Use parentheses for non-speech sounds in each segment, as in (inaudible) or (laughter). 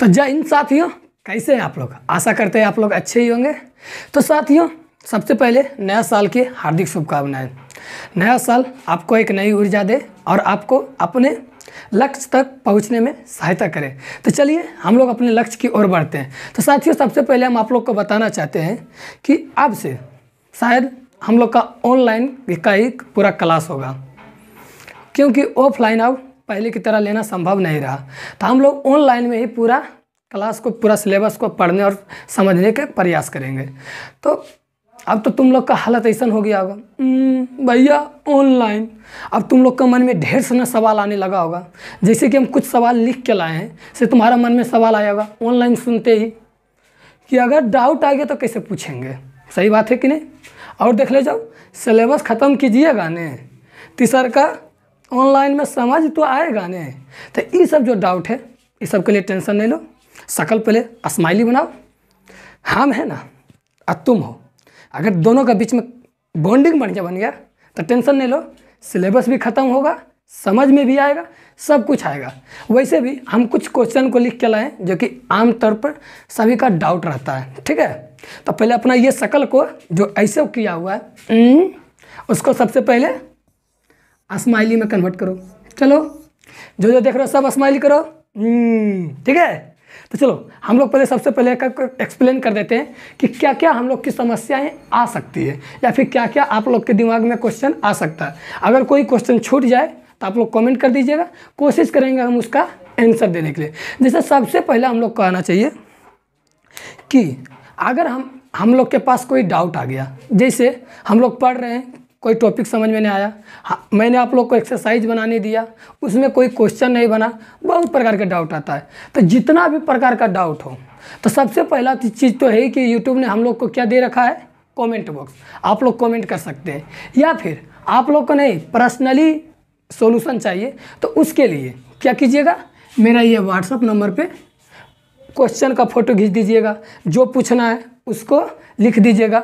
तो जय इन साथियों कैसे हैं आप लोग आशा करते हैं आप लोग अच्छे ही होंगे तो साथियों सबसे पहले नया साल की हार्दिक शुभकामनाएं नया साल आपको एक नई ऊर्जा दे और आपको अपने लक्ष्य तक पहुंचने में सहायता करे तो चलिए हम लोग अपने लक्ष्य की ओर बढ़ते हैं तो साथियों सबसे पहले हम आप लोग को बताना चाहते हैं कि अब से शायद हम लोग का ऑनलाइन का एक पूरा क्लास होगा क्योंकि ऑफलाइन अब पहले की तरह लेना संभव नहीं रहा तो हम लोग ऑनलाइन में ही पूरा क्लास को पूरा सिलेबस को पढ़ने और समझने का प्रयास करेंगे तो अब तो तुम लोग का हालत ऐसा हो गया होगा हम्म, भैया ऑनलाइन अब तुम लोग का मन में ढेर सारा सवाल आने लगा होगा जैसे कि हम कुछ सवाल लिख के लाए हैं से तुम्हारा मन में सवाल आया होगा ऑनलाइन सुनते ही कि अगर डाउट आ गया तो कैसे पूछेंगे सही बात है कि नहीं और देख ले जाओ सिलेबस ख़त्म कीजिएगा ने तीसर का ऑनलाइन में समझ तो आएगा ने तो ये सब जो डाउट है ये सब के लिए टेंशन नहीं लो शकल पहले स्माइली बनाओ हम है ना और तुम हो अगर दोनों के बीच में बॉन्डिंग बन गया बन गया तो टेंशन नहीं लो सिलेबस भी ख़त्म होगा समझ में भी आएगा सब कुछ आएगा वैसे भी हम कुछ क्वेश्चन को लिख के लाएँ जो कि आमतौर पर सभी का डाउट रहता है ठीक है तो पहले अपना ये शकल को जो ऐसे किया हुआ है उसको सबसे पहले स्माइली में कन्वर्ट करो चलो जो जो देख रहे हो सब स्माइली करो हम्म, ठीक है तो चलो हम लोग पहले सबसे पहले एक्सप्लेन कर देते हैं कि क्या क्या हम लोग की समस्याएं आ सकती है या फिर क्या क्या आप लोग के दिमाग में क्वेश्चन आ सकता है अगर कोई क्वेश्चन छूट जाए तो आप लोग कमेंट कर दीजिएगा कोशिश करेंगे हम उसका आंसर देने के लिए जैसे सबसे पहले हम लोग को आना चाहिए कि अगर हम हम लोग के पास कोई डाउट आ गया जैसे हम लोग पढ़ रहे हैं कोई टॉपिक समझ में नहीं आया हाँ मैंने आप लोग को एक्सरसाइज बनाने दिया उसमें कोई क्वेश्चन नहीं बना बहुत प्रकार के डाउट आता है तो जितना भी प्रकार का डाउट हो तो सबसे पहला चीज़ तो है कि यूट्यूब ने हम लोग को क्या दे रखा है कमेंट बॉक्स आप लोग कमेंट कर सकते हैं या फिर आप लोग को नहीं पर्सनली सोल्यूशन चाहिए तो उसके लिए क्या कीजिएगा मेरा ये व्हाट्सअप नंबर पे क्वेश्चन का फ़ोटो खींच दीजिएगा जो पूछना है उसको लिख दीजिएगा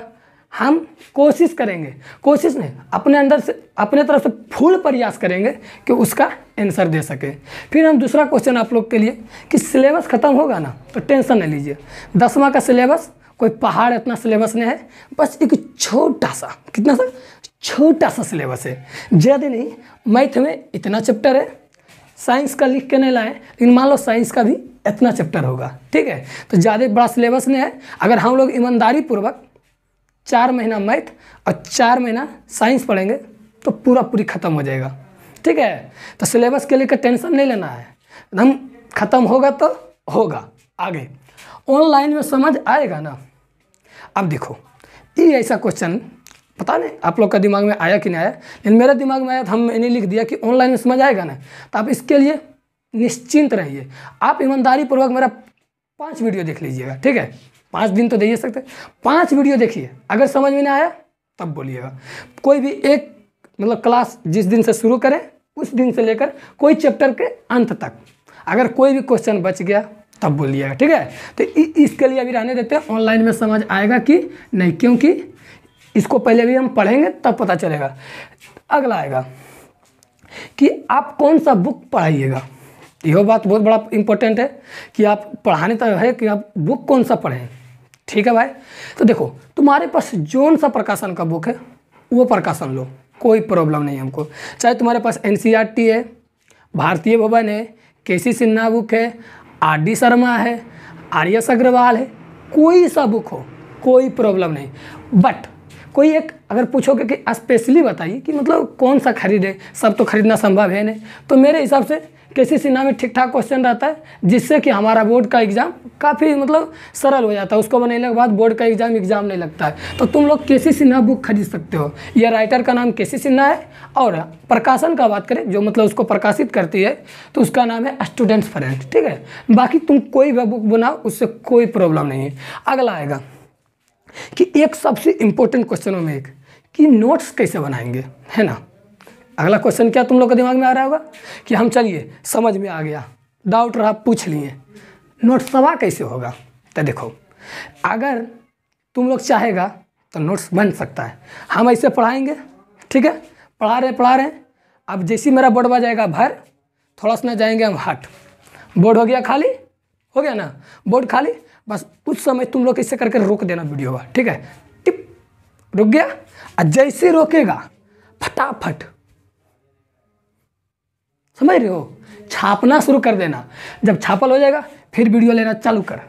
हम कोशिश करेंगे कोशिश नहीं अपने अंदर से अपने तरफ से फुल प्रयास करेंगे कि उसका आंसर दे सके फिर हम दूसरा क्वेश्चन आप लोग के लिए कि सिलेबस ख़त्म होगा ना तो टेंशन नहीं लीजिए दसवां का सिलेबस कोई पहाड़ इतना सिलेबस नहीं है बस एक छोटा सा कितना सा छोटा सा सिलेबस है ज़्यादा नहीं मैथ में इतना चैप्टर है साइंस का लिख के नहीं लाएँ लेकिन मान लो साइंस का भी इतना चैप्टर होगा ठीक है तो ज़्यादा बड़ा सिलेबस नहीं है अगर हम लोग ईमानदारी पूर्वक चार महीना मैथ और चार महीना साइंस पढ़ेंगे तो पूरा पूरी ख़त्म हो जाएगा ठीक है तो सिलेबस के लेकर टेंशन नहीं लेना है एकदम ख़त्म होगा तो होगा आगे ऑनलाइन में समझ आएगा ना अब देखो ये ऐसा क्वेश्चन पता नहीं आप लोग का दिमाग में आया कि नहीं आया लेकिन मेरे दिमाग में आया तो हम मैंने लिख दिया कि ऑनलाइन में समझ आएगा ना तो आप इसके लिए निश्चिंत रहिए आप ईमानदारी पूर्वक मेरा पांच वीडियो देख लीजिएगा ठीक है पाँच दिन तो दे सकते पाँच वीडियो देखिए अगर समझ में ना आया तब बोलिएगा कोई भी एक मतलब क्लास जिस दिन से शुरू करें उस दिन से लेकर कोई चैप्टर के अंत तक अगर कोई भी क्वेश्चन बच गया तब बोलिएगा ठीक है तो इसके लिए अभी रहने देते हैं ऑनलाइन में समझ आएगा कि नहीं क्योंकि इसको पहले भी हम पढ़ेंगे तब पता चलेगा अगला आएगा कि आप कौन सा बुक पढ़ाइएगा यह बात बहुत बड़ा इंपॉर्टेंट है कि आप पढ़ाने तो है कि आप बुक कौन सा पढ़ें ठीक है भाई तो देखो तुम्हारे पास जोन सा प्रकाशन का बुक है वो प्रकाशन लो कोई प्रॉब्लम नहीं हमको चाहे तुम्हारे पास एन e है भारतीय भवन है के सी सिन्हा बुक है आर डी शर्मा है आर्यस अग्रवाल है कोई सा बुक हो कोई प्रॉब्लम नहीं बट कोई एक अगर पूछोगे कि स्पेशली बताइए कि मतलब कौन सा खरीदे सब तो खरीदना संभव है नहीं तो मेरे हिसाब से सी सिन्हा में ठीक ठाक क्वेश्चन रहता है जिससे कि हमारा बोर्ड का एग्ज़ाम काफ़ी मतलब सरल हो जाता है उसको बनाने के बाद बोर्ड का एग्ज़ाम एग्ज़ाम नहीं लगता है तो तुम लोग केसी सिन्हा बुक खरीद सकते हो यह राइटर का नाम केसी सिन्हा है और प्रकाशन का बात करें जो मतलब उसको प्रकाशित करती है तो उसका नाम है स्टूडेंट्स फ्रेंड ठीक है बाकी तुम कोई भी बुक बनाओ उससे कोई प्रॉब्लम नहीं है अगला आएगा कि एक सबसे इम्पोर्टेंट क्वेश्चनों में एक कि नोट्स कैसे बनाएंगे है ना अगला क्वेश्चन क्या तुम लोग के दिमाग में आ रहा होगा कि हम चलिए समझ में आ गया डाउट रहा पूछ लिए नोट सवा कैसे होगा तो देखो अगर तुम लोग चाहेगा तो नोट्स बन सकता है हम ऐसे पढ़ाएंगे ठीक है पढ़ा रहे पढ़ा रहे अब जैसे मेरा बोर्ड जाएगा भर थोड़ा सा ना जाएंगे हम हट बोर्ड हो गया खाली हो गया ना बोर्ड खाली बस कुछ समय तुम लोग इसे करके रोक देना वीडियो का ठीक है टिप रुक गया और जैसे रोकेगा फटाफट समझ रहे हो छापना शुरू कर देना जब छापल हो जाएगा फिर वीडियो लेना चालू कर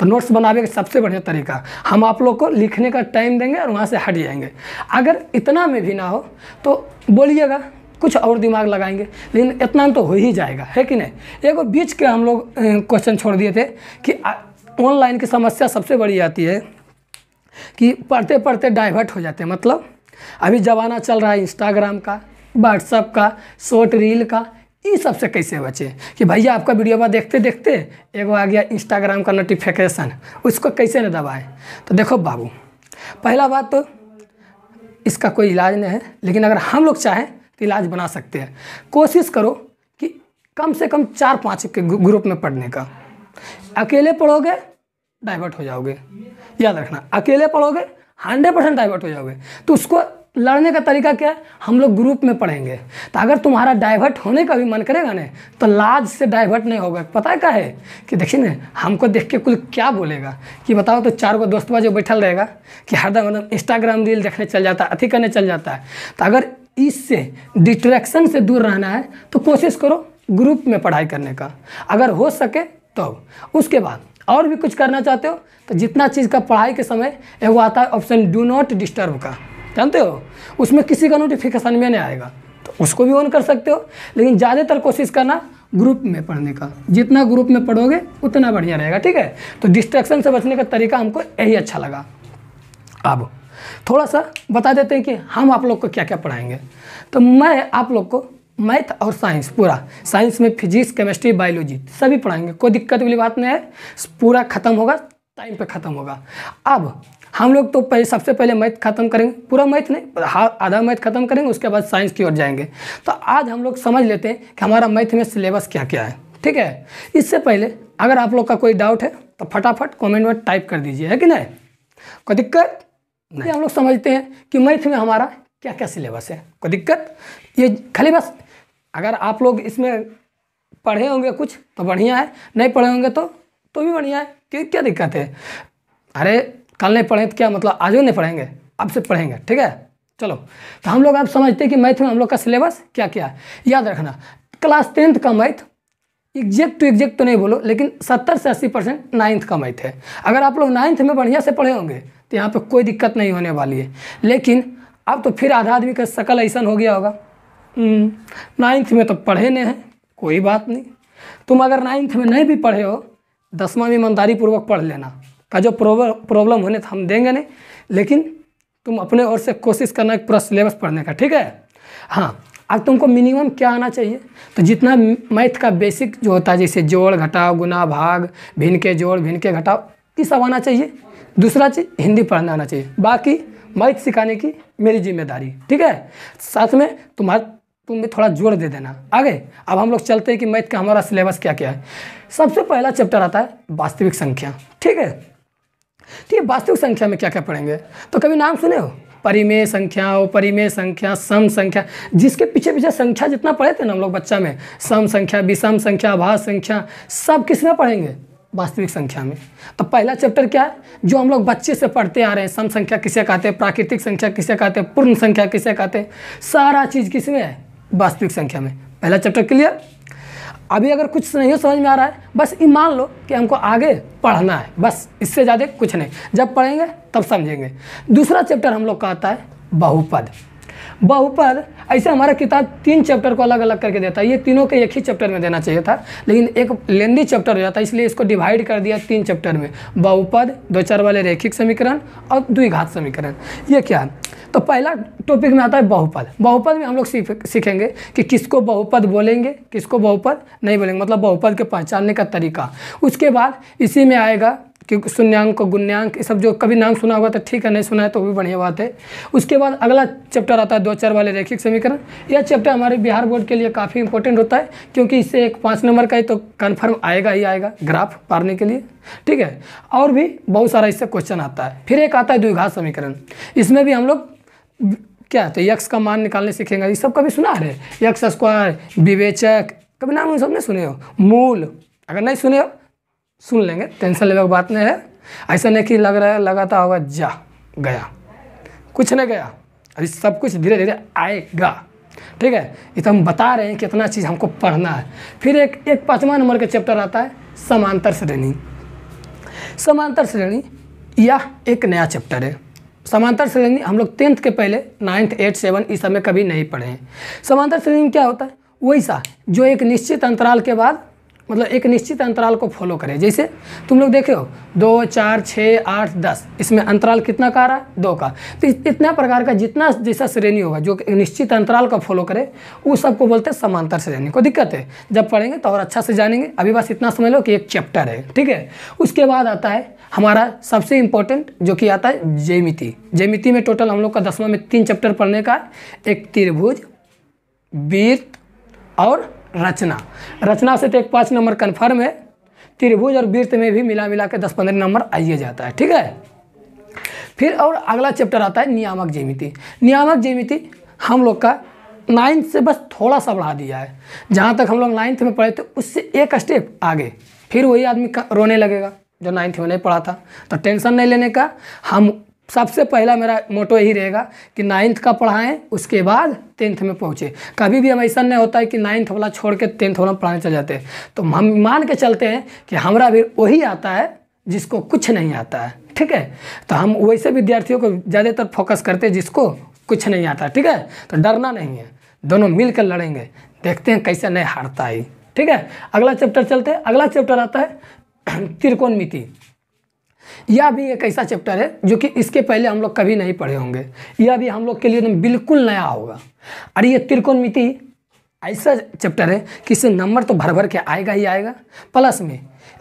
तो नोट्स बनाने का सबसे बढ़िया तरीका हम आप लोग को लिखने का टाइम देंगे और वहाँ से हट जाएंगे अगर इतना में भी ना हो तो बोलिएगा कुछ और दिमाग लगाएंगे लेकिन इतना में तो हो ही जाएगा है कि नहीं एक बीच के हम लोग क्वेश्चन छोड़ दिए थे कि ऑनलाइन की समस्या सबसे बड़ी आती है कि पढ़ते पढ़ते डाइवर्ट हो जाते हैं मतलब अभी ज़माना चल रहा है इंस्टाग्राम का व्हाट्सअप का शॉर्ट रील का इन सबसे कैसे बचे कि भैया आपका वीडियो में देखते देखते एगो आ गया इंस्टाग्राम का नोटिफिकेशन उसको कैसे न दबाए तो देखो बाबू पहला बात तो इसका कोई इलाज नहीं है लेकिन अगर हम लोग चाहें तो इलाज बना सकते हैं कोशिश करो कि कम से कम चार पाँच के ग्रुप में पढ़ने का अकेले पढ़ोगे डाइवर्ट हो जाओगे याद रखना अकेले पढ़ोगे हंड्रेड परसेंट डाइवर्ट हो जाओगे तो उसको लड़ने का तरीका क्या है हम लोग ग्रुप में पढ़ेंगे तो अगर तुम्हारा डाइवर्ट होने का भी मन करेगा ना तो लाज से डाइवर्ट नहीं होगा पता है क्या है कि देखिए ना हमको देख के कुल क्या बोलेगा कि बताओ तो चार गो दोस्तवा जो बैठल रहेगा कि हरदम हरदम इंस्टाग्राम रील देखने चल जाता है अथी करने चल जाता है तो अगर इससे डिट्रैक्शन से दूर रहना है तो कोशिश करो ग्रुप में पढ़ाई करने का अगर हो सके तो उसके बाद और भी कुछ करना चाहते हो तो जितना चीज़ का पढ़ाई के समय वो आता है ऑप्शन डू नॉट डिस्टर्ब का जानते हो उसमें किसी का नोटिफिकेशन में नहीं आएगा तो उसको भी ऑन कर सकते हो लेकिन ज़्यादातर कोशिश करना ग्रुप में पढ़ने का जितना ग्रुप में पढ़ोगे उतना बढ़िया रहेगा ठीक है तो डिस्ट्रैक्शन से बचने का तरीका हमको यही अच्छा लगा अब थोड़ा सा बता देते हैं कि हम आप लोग को क्या क्या पढ़ाएंगे तो मैं आप लोग को मैथ और साइंस पूरा साइंस में फिजिक्स केमिस्ट्री बायोलॉजी सभी पढ़ाएंगे कोई दिक्कत वाली बात नहीं है पूरा ख़त्म होगा टाइम पे ख़त्म होगा अब हम लोग तो पहले सबसे पहले मैथ खत्म करेंगे पूरा मैथ नहीं हाँ आधा मैथ खत्म करेंगे उसके बाद साइंस की ओर जाएंगे तो आज हम लोग समझ लेते हैं कि हमारा मैथ में सिलेबस क्या क्या है ठीक है इससे पहले अगर आप लोग का कोई डाउट है तो फटाफट कमेंट में टाइप कर दीजिए है कि नहीं कोई दिक्कत नहीं हम लोग समझते हैं कि मैथ में हमारा क्या क्या सिलेबस है कोई दिक्कत ये खाली बस अगर आप लोग इसमें पढ़े होंगे कुछ तो बढ़िया है नहीं पढ़े होंगे तो तो भी बढ़िया है क्योंकि क्या दिक्कत है अरे कल नहीं पढ़ें तो क्या मतलब आज नहीं पढ़ेंगे अब से पढ़ेंगे ठीक है चलो तो हम लोग आप समझते हैं कि मैथ में हम लोग का सिलेबस क्या क्या है याद रखना क्लास टेंथ का मैथ एग्जैक्ट टू एग्जैक्ट तो नहीं बोलो लेकिन सत्तर से अस्सी परसेंट नाइन्थ का मैथ है अगर आप लोग नाइन्थ में बढ़िया से पढ़े होंगे तो यहाँ पर कोई दिक्कत नहीं होने वाली है लेकिन अब तो फिर आधा आदमी का शकल ऐसा हो गया होगा हम्म, नाइन्थ में तो पढ़े नहीं हैं कोई बात नहीं तुम अगर नाइन्थ में नहीं भी पढ़े हो दसवा ईमानदारी पूर्वक पढ़ लेना का जो प्रॉब्लम होने तो हम देंगे नहीं लेकिन तुम अपने ओर से कोशिश करना एक पूरा सिलेबस पढ़ने का ठीक है हाँ अब तुमको मिनिमम क्या आना चाहिए तो जितना मैथ का बेसिक जो होता है जैसे जोड़ घटाओ गुना भाग भिन के जोड़ भिन के घटाओ ये सब आना चाहिए दूसरा चीज़ हिंदी पढ़ना आना चाहिए बाकी मैथ सिखाने की मेरी जिम्मेदारी ठीक है साथ में तुम्हारा तुम भी थोड़ा जोड़ दे देना आगे अब हम लोग चलते हैं कि मैथ का हमारा सिलेबस क्या क्या है सबसे पहला चैप्टर आता है वास्तविक संख्या ठीक है तो ये वास्तविक संख्या में क्या क्या पढ़ेंगे तो कभी नाम सुने हो परिमेय संख्या उपरिमेय संख्या सम संख्या जिसके पीछे पीछे संख्या जितना पढ़े थे ना हम लोग बच्चा में सम संख्या विषम संख्या भाष संख्या सब किस में पढ़ेंगे वास्तविक संख्या में तो पहला चैप्टर क्या है जो हम लोग बच्चे से पढ़ते आ रहे हैं सम संख्या किसे कहते हैं प्राकृतिक संख्या किसे कहते हैं पूर्ण संख्या किसे कहते हैं सारा चीज़ किस में है वास्तविक संख्या में पहला चैप्टर क्लियर अभी अगर कुछ नहीं समझ में आ रहा है बस ये मान लो कि हमको आगे पढ़ना है बस इससे ज़्यादा कुछ नहीं जब पढ़ेंगे तब समझेंगे दूसरा चैप्टर हम लोग का आता है बहुपद बहुपद ऐसे हमारा किताब तीन चैप्टर को अलग अलग करके देता है ये तीनों के एक ही चैप्टर में देना चाहिए था लेकिन एक लेंदी चैप्टर हो जाता है इसलिए इसको डिवाइड कर दिया तीन चैप्टर में बहुपद दो चार वाले रेखिक समीकरण और द्विघात समीकरण ये क्या है तो पहला टॉपिक में आता है बहुपद बहुपद में हम लोग सीखेंगे कि किसको बहुपद बोलेंगे किसको बहुपद नहीं बोलेंगे मतलब बहुपद के पहचानने का तरीका उसके बाद इसी में आएगा क्योंकि शून्यांक गुण्यांक ये सब जो कभी नाम सुना हुआ तो ठीक है नहीं सुना है तो भी बढ़िया बात है उसके बाद अगला चैप्टर आता है दो चार वाले रैखिक समीकरण यह चैप्टर हमारे बिहार बोर्ड के लिए काफ़ी इंपॉर्टेंट होता है क्योंकि इससे एक पाँच नंबर का ही तो कन्फर्म आएगा ही आएगा ग्राफ पारने के लिए ठीक है और भी बहुत सारा इससे क्वेश्चन आता है फिर एक आता है द्विघात समीकरण इसमें भी हम लोग क्या तो यक्ष का मान निकालने सीखेंगे ये सब कभी सुना है यक्ष स्क्वायर विवेचक कभी नाम उन सब ने सुने हो मूल अगर नहीं सुने हो सुन लेंगे टेंशन लेने की बात नहीं है ऐसा नहीं कि लग रहा है लगाता होगा जा गया कुछ नहीं गया अभी सब कुछ धीरे धीरे आएगा ठीक है ये तो हम बता रहे हैं कितना चीज़ हमको पढ़ना है फिर एक एक पाँचवा नंबर का चैप्टर आता है समांतर श्रेणी समांतर श्रेणी यह एक नया चैप्टर है समांतर श्रेणी हम लोग टेंथ के पहले नाइन्थ एट सेवन इस समय कभी नहीं पढ़े हैं समांतर श्रेणी में क्या होता है वैसा जो एक निश्चित अंतराल के बाद मतलब एक निश्चित अंतराल को फॉलो करें जैसे तुम लोग देखे हो दो चार छः आठ दस इसमें अंतराल कितना का आ रहा है दो का तो इतना प्रकार का जितना जैसा श्रेणी होगा जो निश्चित अंतराल का फॉलो करे वो सबको बोलते हैं समांतर श्रेणी को दिक्कत है जब पढ़ेंगे तो और अच्छा से जानेंगे अभी बस इतना समझ लो कि एक चैप्टर है ठीक है उसके बाद आता है हमारा सबसे इम्पोर्टेंट जो कि आता है जयमिति जयमिति में टोटल हम लोग का दसवा में तीन चैप्टर पढ़ने का एक त्रिभुज वीर और रचना रचना से तो एक पाँच नंबर कन्फर्म है त्रिभुज और वृत्त में भी मिला मिला के दस पंद्रह नंबर आइए जाता है ठीक है फिर और अगला चैप्टर आता है नियामक जैमिति नियामक जैमिति हम लोग का नाइन्थ से बस थोड़ा सा बढ़ा दिया है जहाँ तक हम लोग नाइन्थ में पढ़े थे उससे एक स्टेप आगे फिर वही आदमी रोने लगेगा जो नाइन्थ में नहीं पढ़ा था तो टेंशन नहीं लेने का हम सबसे पहला मेरा मोटो यही रहेगा कि नाइन्थ का पढ़ाएं उसके बाद टेंथ में पहुँचे कभी भी हम ऐसा नहीं होता है कि नाइन्थ वाला छोड़ के टेंथ वाला पढ़ाने चले जाते हैं तो हम मान के चलते हैं कि हमारा भी वही आता है जिसको कुछ नहीं आता है ठीक है तो हम वैसे विद्यार्थियों को ज़्यादातर फोकस करते हैं जिसको कुछ नहीं आता ठीक है तो डरना नहीं है दोनों मिल लड़ेंगे देखते हैं कैसे नहीं हारता है ठीक है अगला चैप्टर चलते हैं अगला चैप्टर आता है (clears throat) मिति यह भी एक ऐसा चैप्टर है जो कि इसके पहले हम लोग कभी नहीं पढ़े होंगे यह भी हम लोग के लिए बिल्कुल नया होगा और ये त्रिकोणमिति ऐसा चैप्टर है कि इससे नंबर तो भर भर के आएगा ही आएगा प्लस में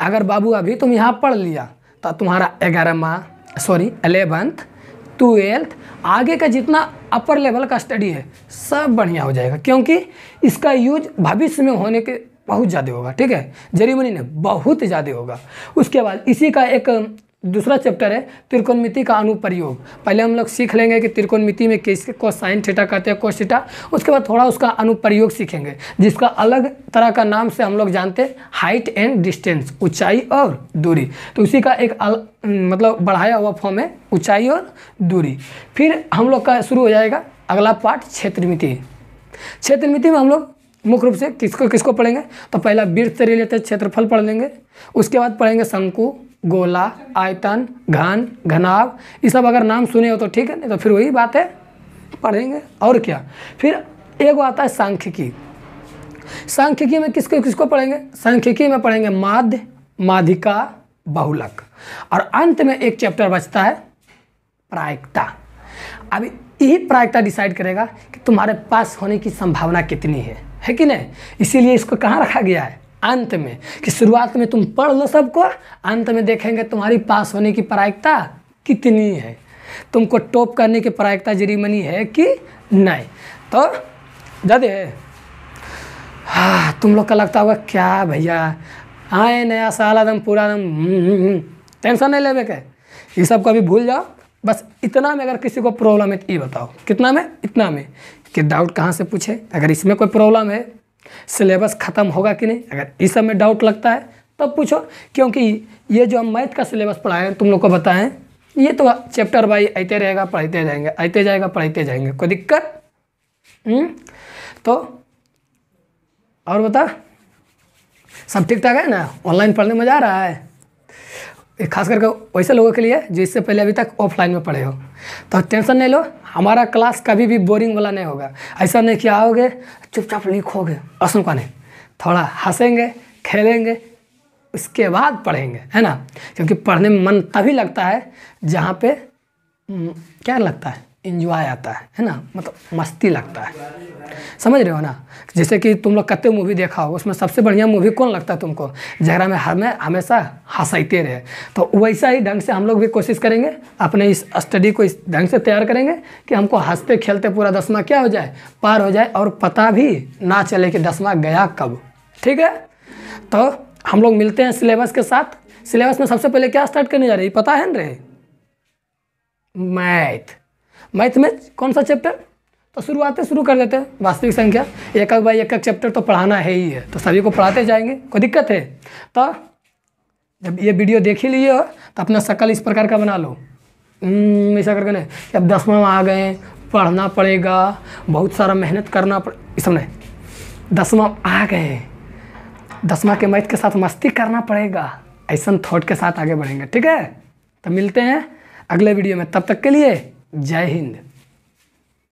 अगर बाबू अभी तुम यहाँ पढ़ लिया तो तुम्हारा ग्यारहवा सॉरी एलेवंथ ट्वेल्थ आगे का जितना अपर लेवल का स्टडी है सब बढ़िया हो जाएगा क्योंकि इसका यूज भविष्य में होने के बहुत ज़्यादा होगा ठीक है जरिमनी ने बहुत ज़्यादा होगा उसके बाद इसी का एक दूसरा चैप्टर है त्रिकोणमिति का अनुप्रयोग पहले हम लोग सीख लेंगे कि त्रिकोणमिति में किस को साइन थीटा कहते हैं कोस थीटा उसके बाद थोड़ा उसका अनुप्रयोग सीखेंगे जिसका अलग तरह का नाम से हम लोग जानते हैं हाइट एंड डिस्टेंस ऊंचाई और दूरी तो उसी का एक अल, मतलब बढ़ाया हुआ फॉर्म है ऊंचाई और दूरी फिर हम लोग का शुरू हो जाएगा अगला पार्ट क्षेत्रमिति क्षेत्रमिति में हम लोग मुख्य रूप से किसको किसको पढ़ेंगे तो पहला वृत्त से रिलेटेड क्षेत्रफल पढ़ लेंगे उसके बाद पढ़ेंगे शंकु गोला आयतन घन घनाव ये सब अगर नाम सुने हो तो ठीक है नहीं तो फिर वही बात है पढ़ेंगे और क्या फिर एक आता है सांख्यिकी सांख्यिकी में किसको किसको पढ़ेंगे सांख्यिकी में पढ़ेंगे माध्य माधिका बहुलक और अंत में एक चैप्टर बचता है प्रायिकता अब यही प्रायिकता डिसाइड करेगा कि तुम्हारे पास होने की संभावना कितनी है है कि नहीं इसीलिए इसको कहाँ रखा गया है अंत में कि शुरुआत में तुम पढ़ लो सबको अंत में देखेंगे तुम्हारी पास होने की प्रायिकता कितनी है तुमको टॉप करने की प्रायिकता जरिमनी है कि नहीं तो दादे हाँ तुम लोग का लगता होगा क्या भैया आए नया साल एकदम पूरा एकदम हम्म, टेंशन नहीं लेवे के ये सब कभी भूल जाओ बस इतना में अगर किसी को प्रॉब्लम है तो ये बताओ कितना में इतना में कि डाउट कहाँ से पूछे अगर इसमें कोई प्रॉब्लम है सिलेबस ख़त्म होगा कि नहीं अगर इस समय डाउट लगता है तब पूछो क्योंकि ये जो हम मैथ का सिलेबस पढ़ाए तुम लोग को बताएं ये तो चैप्टर बाई आते रहेगा पढ़ते जाएंगे आते जाएगा पढ़ते जाएंगे कोई दिक्कत हम्म? तो और बता सब ठीक ठाक है ना ऑनलाइन पढ़ने मज़ा आ रहा है खास करके वैसे लोगों के लिए जो इससे पहले अभी तक ऑफलाइन में पढ़े हो तो टेंशन नहीं लो हमारा क्लास कभी भी बोरिंग वाला नहीं होगा ऐसा नहीं कि आओगे चुपचाप लिखोगे असुन का नहीं थोड़ा हंसेंगे खेलेंगे उसके बाद पढ़ेंगे है ना क्योंकि पढ़ने में मन तभी लगता है जहाँ पे हम्म, क्या लगता है इन्जॉय आता है है ना मतलब मस्ती लगता है समझ रहे हो ना जैसे कि तुम लोग कते मूवी देखा हो उसमें सबसे बढ़िया मूवी कौन लगता है तुमको जहरा में हमें हमेशा हंसाइते रहे तो वैसा ही ढंग से हम लोग भी कोशिश करेंगे अपने इस स्टडी को इस ढंग से तैयार करेंगे कि हमको हंसते खेलते पूरा दसवा क्या हो जाए पार हो जाए और पता भी ना चले कि दसवा गया कब ठीक है तो हम लोग मिलते हैं सिलेबस के साथ सिलेबस में सबसे पहले क्या स्टार्ट करने जा रही पता है न रे मैथ मैथ में कौन सा चैप्टर तो शुरुआत शुरू कर देते हैं वास्तविक संख्या एक एक बाई एक एक चैप्टर तो पढ़ाना है ही है तो सभी को पढ़ाते जाएंगे कोई दिक्कत है तो जब ये वीडियो देख ही लिए तो अपना शक्ल इस प्रकार का बना लो हम्म, ऐसा करके नहीं कि अब दसवा आ गए पढ़ना पड़ेगा बहुत सारा मेहनत करना पड़े इसमें दसवा आ गए दसवा के मैथ के साथ मस्ती करना पड़ेगा ऐसा थॉट के साथ आगे बढ़ेंगे ठीक है तो मिलते हैं अगले वीडियो में तब तक के लिए जय हिंद